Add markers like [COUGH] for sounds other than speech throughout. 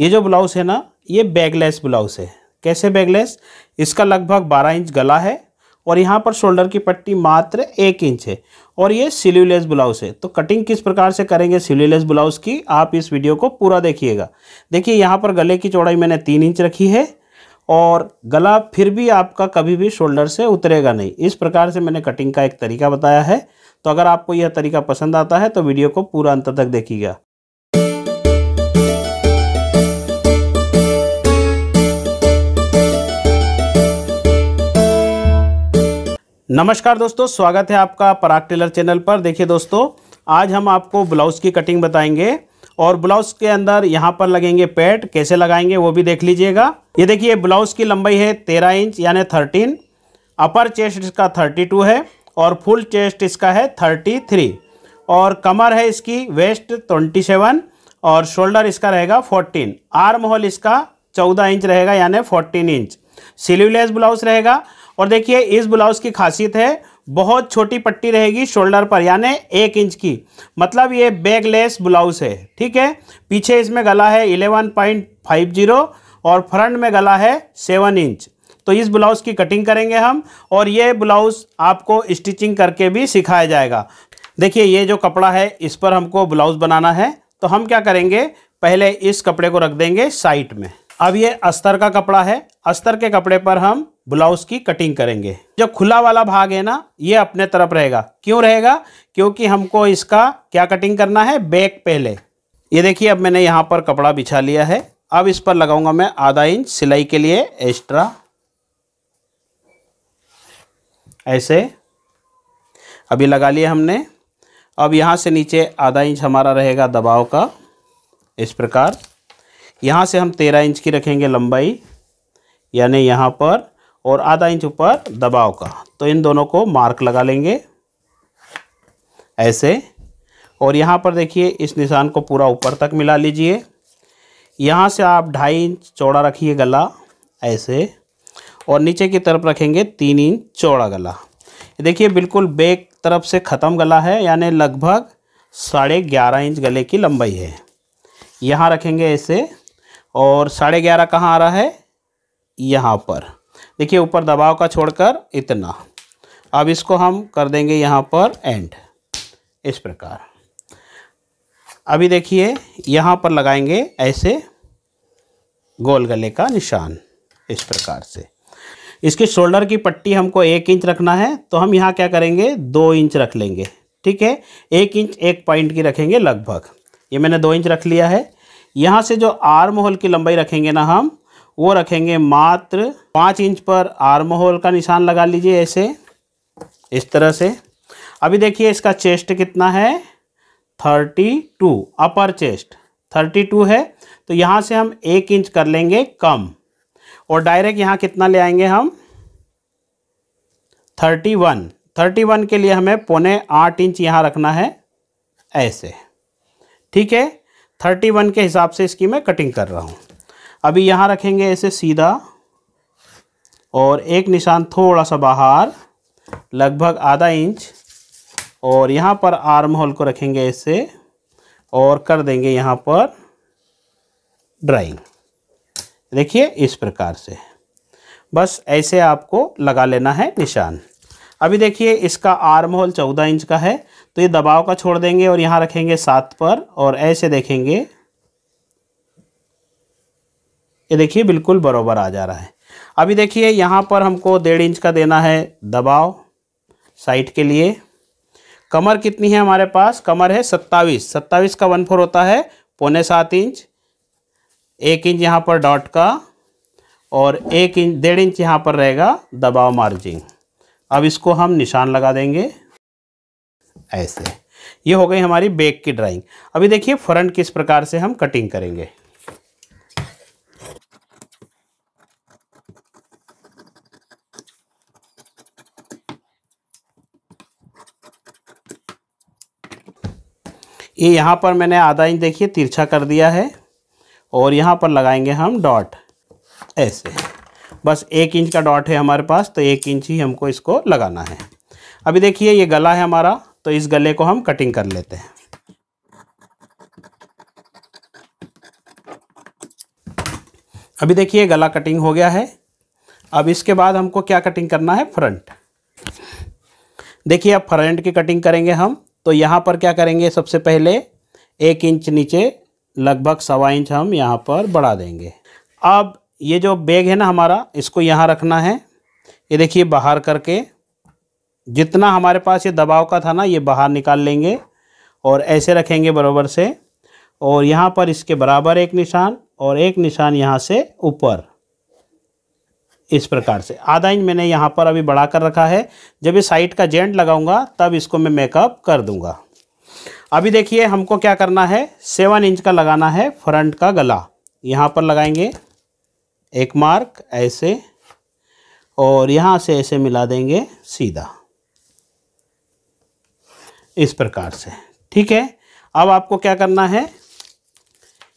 ये जो ब्लाउज़ है ना ये बैगलेस ब्लाउज़ है कैसे बैगलेस इसका लगभग बारह इंच गला है और यहाँ पर शोल्डर की पट्टी मात्र एक इंच है और ये सिल्यूलेस ब्लाउज़ है तो कटिंग किस प्रकार से करेंगे सिल्यूलेस ब्लाउज़ की आप इस वीडियो को पूरा देखिएगा देखिए यहाँ पर गले की चौड़ाई मैंने तीन इंच रखी है और गला फिर भी आपका कभी भी शोल्डर से उतरेगा नहीं इस प्रकार से मैंने कटिंग का एक तरीका बताया है तो अगर आपको यह तरीका पसंद आता है तो वीडियो को पूरा अंत तक देखिएगा नमस्कार दोस्तों स्वागत है आपका पराग टेलर चैनल पर देखिए दोस्तों आज हम आपको ब्लाउज़ की कटिंग बताएंगे और ब्लाउज़ के अंदर यहाँ पर लगेंगे पैड कैसे लगाएंगे वो भी देख लीजिएगा ये देखिए ब्लाउज़ की लंबाई है तेरह इंच यानी थर्टीन अपर चेस्ट इसका थर्टी टू है और फुल चेस्ट इसका है थर्टी थ्री और कमर है इसकी वेस्ट ट्वेंटी सेवन और शोल्डर इसका रहेगा फोर्टीन आर्म होल इसका चौदह इंच रहेगा यानी फोर्टीन इंच सिल्यूलेस ब्लाउज रहेगा और देखिए इस ब्लाउज़ की खासियत है बहुत छोटी पट्टी रहेगी शोल्डर पर यानी एक इंच की मतलब ये बैगलेस ब्लाउज है ठीक है पीछे इसमें गला है इलेवन पॉइंट फाइव जीरो और फ्रंट में गला है सेवन इंच तो इस ब्लाउज़ की कटिंग करेंगे हम और ये ब्लाउज़ आपको स्टिचिंग करके भी सिखाया जाएगा देखिए ये जो कपड़ा है इस पर हमको ब्लाउज़ बनाना है तो हम क्या करेंगे पहले इस कपड़े को रख देंगे साइड में अब ये अस्तर का कपड़ा है अस्तर के कपड़े पर हम ब्लाउज की कटिंग करेंगे जो खुला वाला भाग है ना ये अपने तरफ रहेगा क्यों रहेगा क्योंकि हमको इसका क्या कटिंग करना है बैक पहले ये देखिए अब मैंने यहाँ पर कपड़ा बिछा लिया है अब इस पर लगाऊंगा मैं आधा इंच सिलाई के लिए एक्स्ट्रा ऐसे अभी लगा लिया हमने अब यहाँ से नीचे आधा इंच हमारा रहेगा दबाव का इस प्रकार यहाँ से हम तेरह इंच की रखेंगे लंबाई यानी यहाँ पर और आधा इंच ऊपर दबाव का तो इन दोनों को मार्क लगा लेंगे ऐसे और यहाँ पर देखिए इस निशान को पूरा ऊपर तक मिला लीजिए यहाँ से आप ढाई इंच चौड़ा रखिए गला ऐसे और नीचे की तरफ रखेंगे तीन इंच चौड़ा गला देखिए बिल्कुल बैक तरफ से ख़त्म गला है यानी लगभग साढ़े ग्यारह इंच गले की लंबाई है यहाँ रखेंगे ऐसे और साढ़े ग्यारह कहाँ आ रहा है यहाँ पर देखिए ऊपर दबाव का छोड़कर इतना अब इसको हम कर देंगे यहाँ पर एंड इस प्रकार अभी देखिए यहाँ पर लगाएंगे ऐसे गोल गले का निशान इस प्रकार से इसकी शोल्डर की पट्टी हमको एक इंच रखना है तो हम यहाँ क्या करेंगे दो इंच रख लेंगे ठीक है एक इंच एक पॉइंट की रखेंगे लगभग ये मैंने दो इंच रख लिया है यहाँ से जो आर्म होल की लंबाई रखेंगे ना हम वो रखेंगे मात्र पाँच इंच पर आर्म होल का निशान लगा लीजिए ऐसे इस तरह से अभी देखिए इसका चेस्ट कितना है thirty two upper chest thirty two है तो यहाँ से हम एक इंच कर लेंगे कम और डायरेक्ट यहाँ कितना ले आएंगे हम थर्टी वन थर्टी वन के लिए हमें पौने आठ इंच यहाँ रखना है ऐसे ठीक है थर्टी वन के हिसाब से इसकी मैं कटिंग कर रहा हूँ अभी यहाँ रखेंगे ऐसे सीधा और एक निशान थोड़ा सा बाहर लगभग आधा इंच और यहाँ पर आर्म होल को रखेंगे ऐसे और कर देंगे यहाँ पर ड्राइंग देखिए इस प्रकार से बस ऐसे आपको लगा लेना है निशान अभी देखिए इसका आर्म होल चौदह इंच का है तो ये दबाव का छोड़ देंगे और यहाँ रखेंगे सात पर और ऐसे देखेंगे ये देखिए बिल्कुल बराबर आ जा रहा है अभी देखिए यहाँ पर हमको डेढ़ इंच का देना है दबाव साइट के लिए कमर कितनी है हमारे पास कमर है सत्ताईस सत्ताईस का वन फोर होता है पौने सात इंच एक इंच यहाँ पर डॉट का और एक इंच डेढ़ इंच यहाँ पर रहेगा दबाव मार्जिंग अब इसको हम निशान लगा देंगे ऐसे ये हो गई हमारी बैक की ड्राइंग अभी देखिए फ्रंट किस प्रकार से हम कटिंग करेंगे ये यहाँ पर मैंने आधा इंच देखिए तिरछा कर दिया है और यहाँ पर लगाएंगे हम डॉट ऐसे बस एक इंच का डॉट है हमारे पास तो एक इंच ही हमको इसको लगाना है अभी देखिए ये गला है हमारा तो इस गले को हम कटिंग कर लेते हैं अभी देखिए गला कटिंग हो गया है अब इसके बाद हमको क्या कटिंग करना है फ्रंट देखिए अब फ्रंट की कटिंग करेंगे हम तो यहाँ पर क्या करेंगे सबसे पहले एक इंच नीचे लगभग सवा इंच हम यहाँ पर बढ़ा देंगे अब ये जो बैग है ना हमारा इसको यहाँ रखना है ये देखिए बाहर करके जितना हमारे पास ये दबाव का था ना ये बाहर निकाल लेंगे और ऐसे रखेंगे बराबर से और यहाँ पर इसके बराबर एक निशान और एक निशान यहाँ से ऊपर इस प्रकार से आधा इंच मैंने यहाँ पर अभी बढ़ा कर रखा है जब ये साइड का जेंट लगाऊंगा तब इसको मैं मेकअप कर दूंगा अभी देखिए हमको क्या करना है सेवन इंच का लगाना है फ्रंट का गला यहाँ पर लगाएंगे एक मार्क ऐसे और यहाँ से ऐसे मिला देंगे सीधा इस प्रकार से ठीक है अब आपको क्या करना है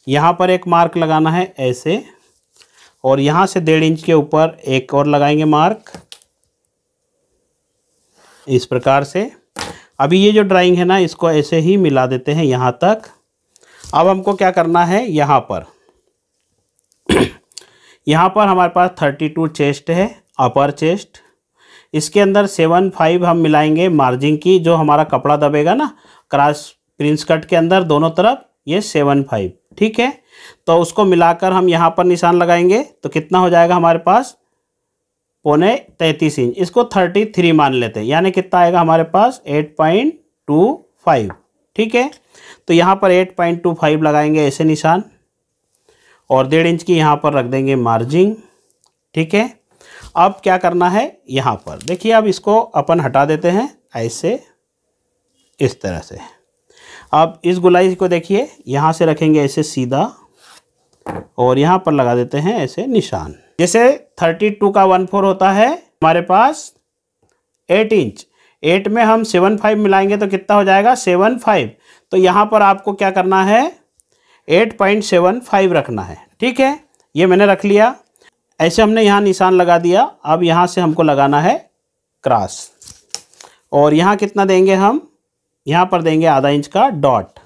यहाँ पर एक मार्क लगाना है ऐसे और यहाँ से डेढ़ इंच के ऊपर एक और लगाएंगे मार्क इस प्रकार से अभी ये जो ड्राइंग है ना इसको ऐसे ही मिला देते हैं यहाँ तक अब हमको क्या करना है यहाँ पर [COUGHS] यहाँ पर हमारे पास थर्टी टू चेस्ट है अपर चेस्ट इसके अंदर सेवन फाइव हम मिलाएंगे मार्जिंग की जो हमारा कपड़ा दबेगा ना क्रास प्रिंस कट के अंदर दोनों तरफ ये सेवन फाइव ठीक है तो उसको मिलाकर हम यहाँ पर निशान लगाएंगे तो कितना हो जाएगा हमारे पास पौने तैंतीस इंच इसको थर्टी थ्री मान लेते हैं यानी कितना आएगा हमारे पास एट पॉइंट टू फाइव ठीक है तो यहाँ पर एट पॉइंट टू फाइव लगाएंगे ऐसे निशान और डेढ़ इंच की यहाँ पर रख देंगे मार्जिंग ठीक है अब क्या करना है यहाँ पर देखिए अब इसको अपन हटा देते हैं ऐसे इस तरह से अब इस गुलाई को देखिए यहाँ से रखेंगे ऐसे सीधा और यहाँ पर लगा देते हैं ऐसे निशान जैसे 32 का वन फोर होता है हमारे पास 8 इंच 8 में हम 75 मिलाएंगे तो कितना हो जाएगा 75 तो यहाँ पर आपको क्या करना है 8.75 रखना है ठीक है ये मैंने रख लिया ऐसे हमने यहाँ निशान लगा दिया अब यहाँ से हमको लगाना है क्रॉस और यहाँ कितना देंगे हम यहाँ पर देंगे आधा इंच का डॉट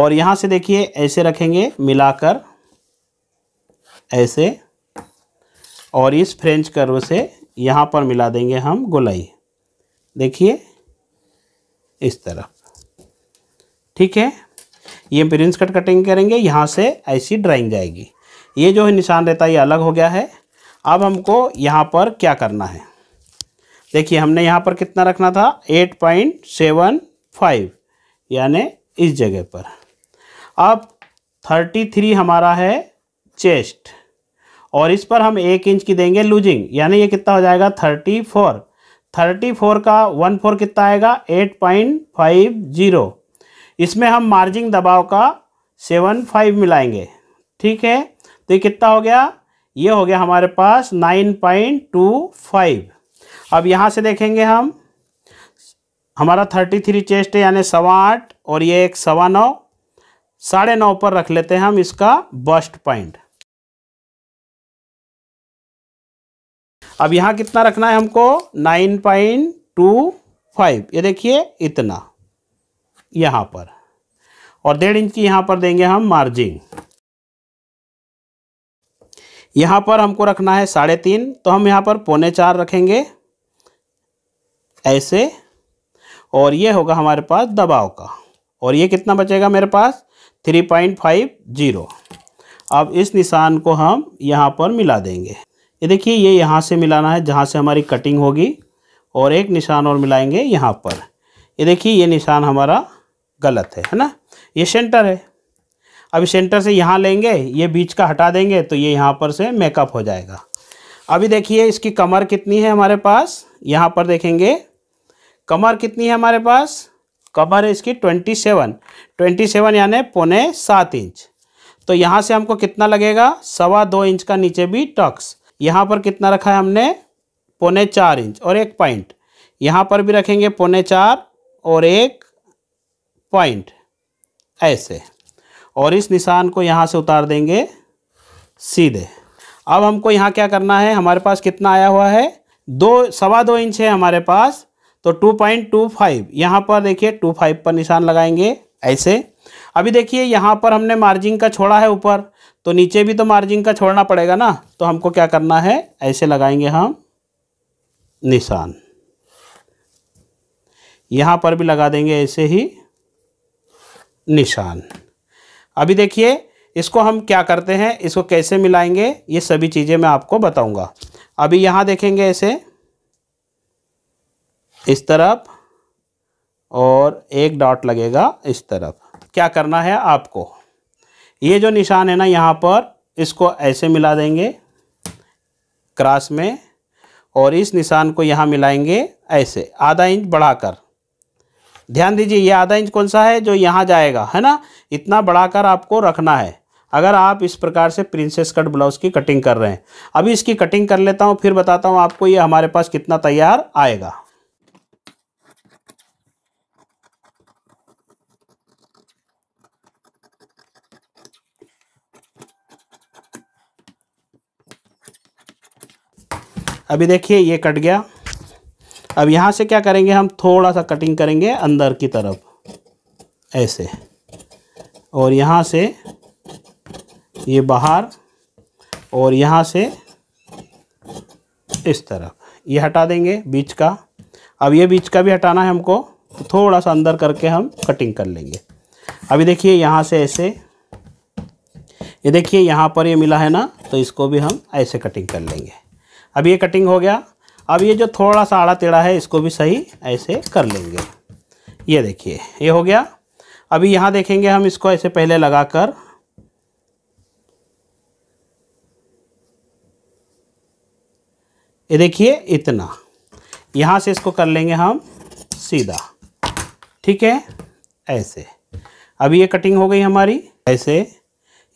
और यहाँ से देखिए ऐसे रखेंगे मिलाकर ऐसे और इस फ्रेंच कर्व से यहाँ पर मिला देंगे हम गोलाई देखिए इस तरफ ठीक है ये प्रिंस कट कटिंग करेंगे यहाँ से ऐसी ड्राइंग जाएगी ये जो है निशान रहता है ये अलग हो गया है अब हमको यहाँ पर क्या करना है देखिए हमने यहाँ पर कितना रखना था एट पॉइंट सेवन फाइव यानि इस जगह पर अब थर्टी थ्री हमारा है चेस्ट और इस पर हम एक इंच की देंगे लूजिंग यानी ये कितना हो जाएगा थर्टी फोर थर्टी फोर का वन फोर कितना आएगा एट पॉइंट फाइव ज़ीरो इसमें हम मार्जिंग दबाव का सेवन फाइव मिलाएंगे ठीक है तो ये कितना हो गया ये हो गया हमारे पास नाइन पॉइंट टू फाइव अब यहाँ से देखेंगे हम हमारा थर्टी थ्री चेस्ट है यानी सवा आठ और ये एक सवा नौ साढ़े नौ पर रख लेते हैं हम इसका बस्ट पॉइंट अब यहाँ कितना रखना है हमको नाइन पॉइंट टू फाइव ये देखिए इतना यहाँ पर और डेढ़ इंच की यहाँ पर देंगे हम मार्जिन यहाँ पर हमको रखना है साढ़े तीन तो हम यहाँ पर पौने चार रखेंगे ऐसे और ये होगा हमारे पास दबाव का और ये कितना बचेगा मेरे पास थ्री पॉइंट फाइव जीरो अब इस निशान को हम यहाँ पर मिला देंगे ये देखिए ये यहाँ से मिलाना है जहाँ से हमारी कटिंग होगी और एक निशान और मिलाएंगे यहाँ पर ये देखिए ये निशान हमारा गलत है है ना ये सेंटर है अभी सेंटर से यहाँ लेंगे ये बीच का हटा देंगे तो ये यहाँ पर से मेकअप हो जाएगा अभी देखिए इसकी कमर कितनी है हमारे पास यहाँ पर देखेंगे कमर कितनी है हमारे पास कमर है इसकी ट्वेंटी सेवन ट्वेंटी सेवन यानी पौने सात इंच तो यहाँ से हमको कितना लगेगा सवा दो इंच का नीचे भी टक्स यहाँ पर कितना रखा है हमने पौने चार इंच और एक पॉइंट यहाँ पर भी रखेंगे पौने चार और एक पॉइंट ऐसे और इस निशान को यहाँ से उतार देंगे सीधे अब हमको यहाँ क्या करना है हमारे पास कितना आया हुआ है दो सवा दो इंच है हमारे पास तो टू पॉइंट टू फाइव यहाँ पर देखिए टू फाइव पर निशान लगाएंगे ऐसे अभी देखिए यहाँ पर हमने मार्जिन का छोड़ा है ऊपर तो नीचे भी तो मार्जिन का छोड़ना पड़ेगा ना तो हमको क्या करना है ऐसे लगाएंगे हम निशान यहाँ पर भी लगा देंगे ऐसे ही निशान अभी देखिए इसको हम क्या करते हैं इसको कैसे मिलाएंगे ये सभी चीज़ें मैं आपको बताऊंगा अभी यहाँ देखेंगे ऐसे इस तरफ और एक डॉट लगेगा इस तरफ क्या करना है आपको ये जो निशान है ना यहाँ पर इसको ऐसे मिला देंगे क्रास में और इस निशान को यहाँ मिलाएंगे ऐसे आधा इंच बढ़ाकर ध्यान दीजिए ये आधा इंच कौन सा है जो यहाँ जाएगा है ना इतना बढ़ाकर आपको रखना है अगर आप इस प्रकार से प्रिंसेस कट ब्लाउज़ की कटिंग कर रहे हैं अभी इसकी कटिंग कर लेता हूँ फिर बताता हूँ आपको ये हमारे पास कितना तैयार आएगा अभी देखिए ये कट गया अब यहाँ से क्या करेंगे हम थोड़ा सा कटिंग करेंगे अंदर की तरफ ऐसे और यहाँ से ये बाहर और यहाँ से इस तरफ ये हटा देंगे बीच का अब ये बीच का भी हटाना है हमको तो थोड़ा सा अंदर करके हम कटिंग कर लेंगे अभी देखिए यहाँ से ऐसे ये देखिए यहाँ पर ये मिला है ना तो इसको भी हम ऐसे कटिंग कर लेंगे अब ये कटिंग हो गया अब ये जो थोड़ा सा आड़ा टेढ़ा है इसको भी सही ऐसे कर लेंगे ये देखिए ये हो गया अभी यहाँ देखेंगे हम इसको ऐसे पहले लगा कर ये देखिए इतना यहाँ से इसको कर लेंगे हम सीधा ठीक है ऐसे अभी ये कटिंग हो गई हमारी ऐसे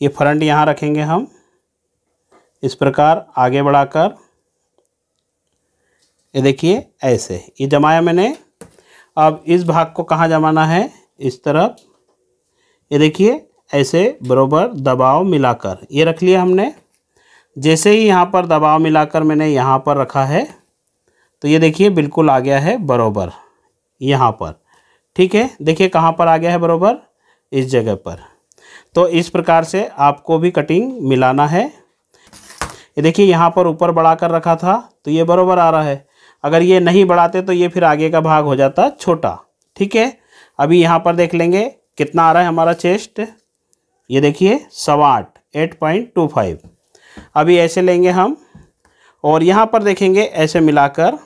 ये फ्रंट यहाँ रखेंगे हम इस प्रकार आगे बढ़ाकर ये देखिए ऐसे ये जमाया मैंने अब इस भाग को कहाँ जमाना है इस तरफ ये देखिए ऐसे बरोबर दबाव मिलाकर ये रख लिया हमने जैसे ही यहाँ पर दबाव मिलाकर मैंने यहाँ पर रखा है तो ये देखिए बिल्कुल आ गया है बरोबर यहाँ पर ठीक है देखिए कहाँ पर आ गया है बरोबर इस जगह पर तो इस प्रकार से आपको भी कटिंग मिलाना है ये देखिए यहाँ पर ऊपर बढ़ा कर रखा था तो ये बरोबर आ रहा है अगर ये नहीं बढ़ाते तो ये फिर आगे का भाग हो जाता छोटा ठीक है अभी यहाँ पर देख लेंगे कितना आ रहा है हमारा चेस्ट ये देखिए सवा आठ एट पॉइंट टू फाइव अभी ऐसे लेंगे हम और यहाँ पर देखेंगे ऐसे मिलाकर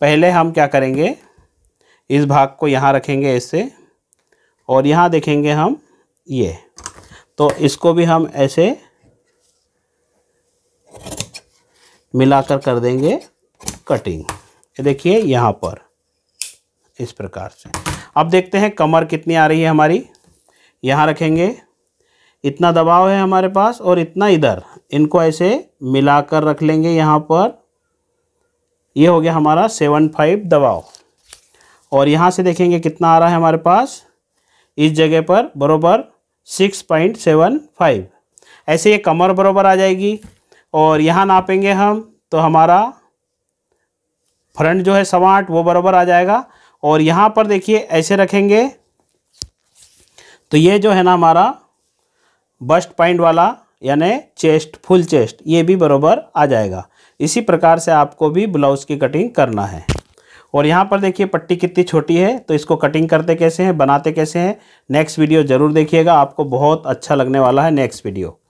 पहले हम क्या करेंगे इस भाग को यहाँ रखेंगे ऐसे और यहाँ देखेंगे हम ये तो इसको भी हम ऐसे मिलाकर कर देंगे कटिंग ये देखिए यहाँ पर इस प्रकार से अब देखते हैं कमर कितनी आ रही है हमारी यहाँ रखेंगे इतना दबाव है हमारे पास और इतना इधर इनको ऐसे मिला कर रख लेंगे यहाँ पर ये हो गया हमारा सेवन फाइव दबाव और यहाँ से देखेंगे कितना आ रहा है हमारे पास इस जगह पर बरोबर सिक्स पॉइंट सेवन फाइव ऐसे ये कमर बरोबर आ जाएगी और यहाँ नापेंगे हम तो हमारा फ्रंट जो है सवा आठ वो बराबर आ जाएगा और यहाँ पर देखिए ऐसे रखेंगे तो ये जो है ना हमारा बस्ट पॉइंट वाला यानि चेस्ट फुल चेस्ट ये भी बराबर आ जाएगा इसी प्रकार से आपको भी ब्लाउज़ की कटिंग करना है और यहाँ पर देखिए पट्टी कितनी छोटी है तो इसको कटिंग करते कैसे हैं बनाते कैसे हैं नेक्स्ट वीडियो ज़रूर देखिएगा आपको बहुत अच्छा लगने वाला है नेक्स्ट वीडियो